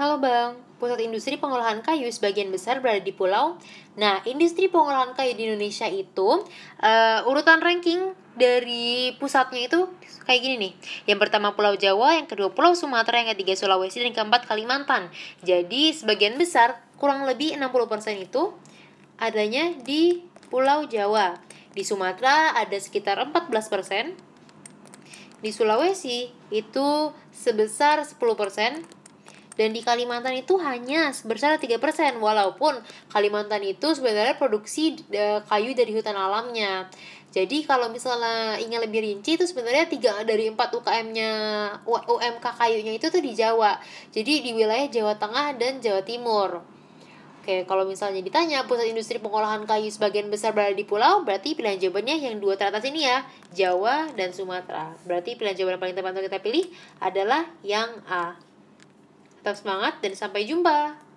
Halo Bang, pusat industri pengolahan kayu sebagian besar berada di pulau. Nah, industri pengolahan kayu di Indonesia itu uh, urutan ranking dari pusatnya itu kayak gini nih. Yang pertama Pulau Jawa, yang kedua Pulau Sumatera, yang ketiga Sulawesi, dan keempat Kalimantan. Jadi, sebagian besar kurang lebih 60% itu adanya di Pulau Jawa. Di Sumatera ada sekitar 14%. Di Sulawesi itu sebesar 10% dan di Kalimantan itu hanya sebesar 3% walaupun Kalimantan itu sebenarnya produksi eh, kayu dari hutan alamnya. Jadi kalau misalnya ingin lebih rinci itu sebenarnya tiga dari empat UKM-nya UMK kayunya itu tuh di Jawa. Jadi di wilayah Jawa Tengah dan Jawa Timur. Oke, kalau misalnya ditanya pusat industri pengolahan kayu sebagian besar berada di pulau, berarti pilihan jawabannya yang dua teratas ini ya, Jawa dan Sumatera. Berarti pilihan jawaban paling tepat untuk kita pilih adalah yang A tetap semangat dan sampai jumpa.